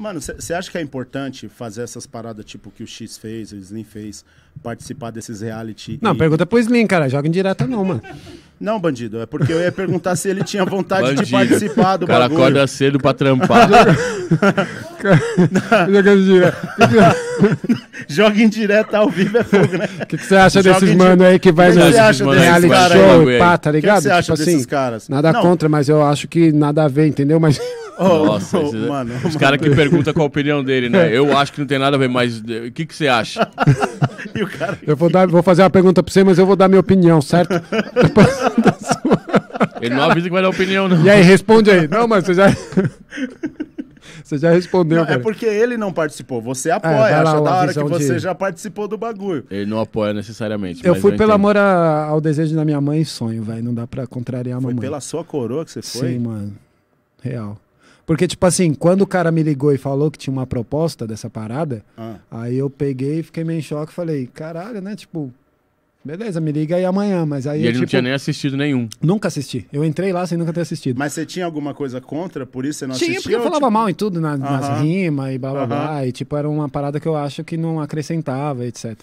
Mano, você acha que é importante fazer essas paradas tipo que o X fez, o Slim fez, participar desses reality? Não, e... pergunta pro Slim, cara. Joga em direto não, mano. Não, bandido, é porque eu ia perguntar se ele tinha vontade bandido. de participar do o cara acorda cedo pra trampar. Joga em direto. Joga em ao vivo é fogo, né? O que você acha desses mano aí que vai no reality show e pá, tá ligado? O que você acha tipo desses assim, caras? Nada não. contra, mas eu acho que nada a ver, entendeu? Mas... Oh, Nossa, oh, esses, é mano, os caras que perguntam qual a opinião dele, né? É. Eu acho que não tem nada a ver, mas eh, o que, que você acha? cara... Eu vou, dar, vou fazer uma pergunta pra você, mas eu vou dar minha opinião, certo? Ele não avisa que vai dar opinião, não. E aí, responde aí. Não, mas você já. Você já respondeu. Não, é porque ele não participou. Você é, apoia. É, da hora que você de... já participou do bagulho. Ele não apoia necessariamente. Eu fui eu pelo entendo. amor a, ao desejo da minha mãe e sonho, velho. Não dá pra contrariar a foi mamãe. Foi pela sua coroa que você foi? Sim, mano. Real. Porque, tipo assim, quando o cara me ligou e falou que tinha uma proposta dessa parada, ah. aí eu peguei, fiquei meio em choque e falei, caralho, né? Tipo, Beleza, me liga aí amanhã, mas aí... E ele tipo, não tinha nem assistido nenhum. Nunca assisti. Eu entrei lá sem nunca ter assistido. Mas você tinha alguma coisa contra, por isso você não assistiu? Tinha, porque eu falava tipo... mal em tudo, na, uh -huh. nas rimas e blá blá uh -huh. blá. E tipo, era uma parada que eu acho que não acrescentava, etc.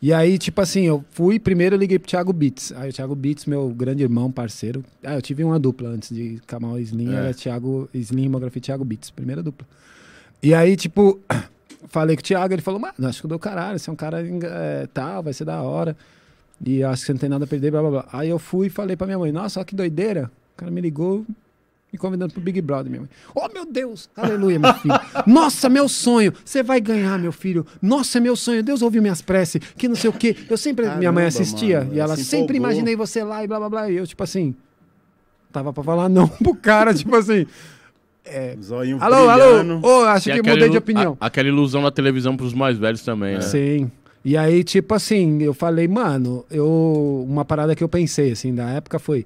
E aí, tipo assim, eu fui, primeiro eu liguei pro Thiago Beats. Aí o Thiago Beats, meu grande irmão, parceiro. Ah, eu tive uma dupla antes de Kamal Slim, é. era Thiago Slim, Hemografia Thiago Beats, primeira dupla. E aí, tipo, falei com o Thiago, ele falou, mano, acho que eu dou caralho, você é um cara é, tal, vai ser da hora. E acho que você não tem nada a perder, blá blá blá. Aí eu fui e falei pra minha mãe, nossa, olha que doideira. O cara me ligou, me convidando pro Big Brother, minha mãe. Oh, meu Deus! Aleluia, meu filho. Nossa, meu sonho! Você vai ganhar, meu filho. Nossa, meu sonho. Deus ouviu minhas preces, que não sei o quê. Eu sempre, Caramba, minha mãe assistia, mano, e ela se sempre imaginei você lá e blá, blá, blá. E eu, tipo assim, tava pra falar não pro cara, tipo assim... É. Zoinho alô, brilhando. alô! Oh, acho e que mudei de opinião. A, aquela ilusão na televisão pros mais velhos também, é. né? Sim. E aí, tipo assim, eu falei, mano, eu. Uma parada que eu pensei, assim, da época foi.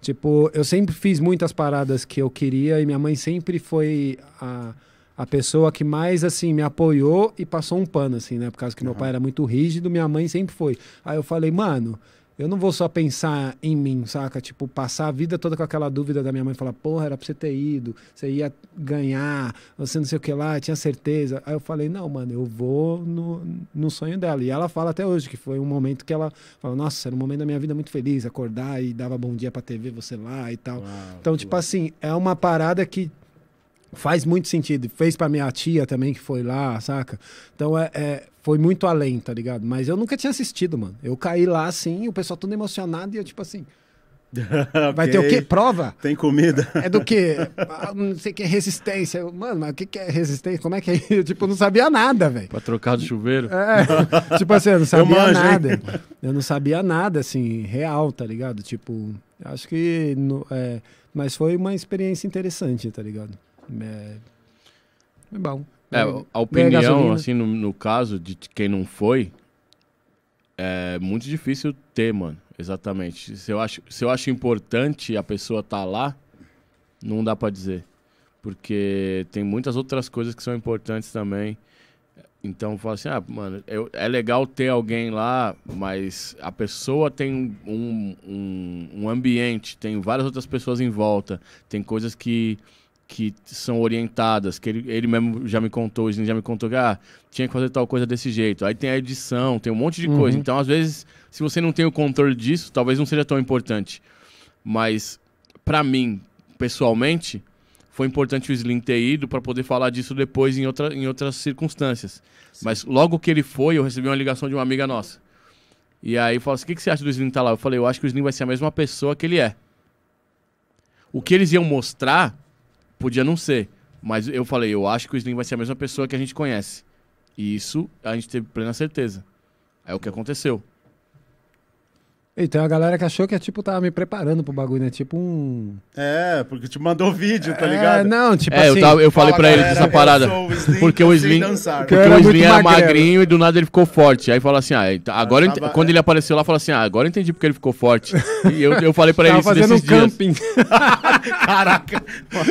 Tipo, eu sempre fiz muitas paradas que eu queria e minha mãe sempre foi a, a pessoa que mais, assim, me apoiou e passou um pano, assim, né? Por causa que uhum. meu pai era muito rígido, minha mãe sempre foi. Aí eu falei, mano, eu não vou só pensar em mim, saca? Tipo, passar a vida toda com aquela dúvida da minha mãe, falar, porra, era pra você ter ido, você ia ganhar, você não sei o que lá, tinha certeza. Aí eu falei, não, mano, eu vou no, no sonho dela. E ela fala até hoje que foi um momento que ela fala, nossa, era um momento da minha vida muito feliz, acordar e dava bom dia pra TV, você lá e tal. Uau, então, tipo assim, é uma parada que faz muito sentido. Fez para minha tia também, que foi lá, saca? Então é, é, foi muito além, tá ligado? Mas eu nunca tinha assistido, mano. Eu caí lá assim, o pessoal todo emocionado e eu, tipo assim. Vai ter o quê? Prova? Tem comida. É do quê? Ah, não sei o que é resistência. mano, mas o que é resistência? Como é que é isso? Tipo, não sabia nada, velho. Pra trocar do chuveiro? É. tipo assim, eu não sabia eu manjo, nada. Hein? Eu não sabia nada, assim, real, tá ligado? Tipo, acho que. é, mas foi uma experiência interessante, tá ligado? É, é bom. É, é a opinião, assim, no, no, caso de quem não foi, é muito difícil ter, mano. Exatamente. Se eu acho, se eu acho importante a pessoa estar tá lá, não dá para dizer. Porque tem muitas outras coisas que são importantes também. Então, falo assim, ah, mano, eu, é legal ter alguém lá, mas a pessoa tem um, um, um ambiente, tem várias outras pessoas em volta, tem coisas que que são orientadas, que ele, ele mesmo já me contou, ele já me contou que ah, tinha que fazer tal coisa desse jeito. Aí tem a edição, tem um monte de uhum. coisa. Então, às vezes, se você não tem o controle disso, talvez não seja tão importante. Mas, para mim, pessoalmente, foi importante o Slim ter ido para poder falar disso depois em, outra, em outras circunstâncias. Sim. Mas logo que ele foi, eu recebi uma ligação de uma amiga nossa. E aí falou assim: o que, que você acha do Slim estar tá lá? Eu falei, eu acho que o Slim vai ser a mesma pessoa que ele é. O que eles iam mostrar Podia não ser. Mas eu falei, eu acho que o Slim vai ser a mesma pessoa que a gente conhece. E isso a gente teve plena certeza. É o que aconteceu. E tem uma galera que achou que é tipo, tava me preparando pro bagulho, né? Tipo um. É, porque te mandou vídeo, tá é, ligado? É, não, tipo é, assim. Eu, tava, eu falei pra ele dessa parada. porque o Slim, porque o Slim era, magrinho e do nada ele ficou forte. Aí fala assim, ah, tá, agora tava, ent... quando ele é. apareceu lá, fala assim, ah, agora eu entendi porque ele ficou forte. E eu, eu falei pra ele isso fazendo um camping. Caraca.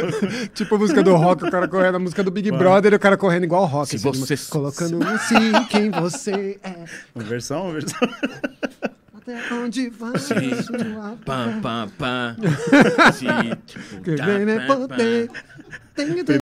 tipo a música do rock, o cara correndo, a música do Big Mano. Brother e o cara correndo igual o rock. Se assim, você... Colocando se... um sim, quem você é. Uma versão, uma versão até onde vamos Pam, pam, pam. Tipo, que tá, vem é poder. Tenho de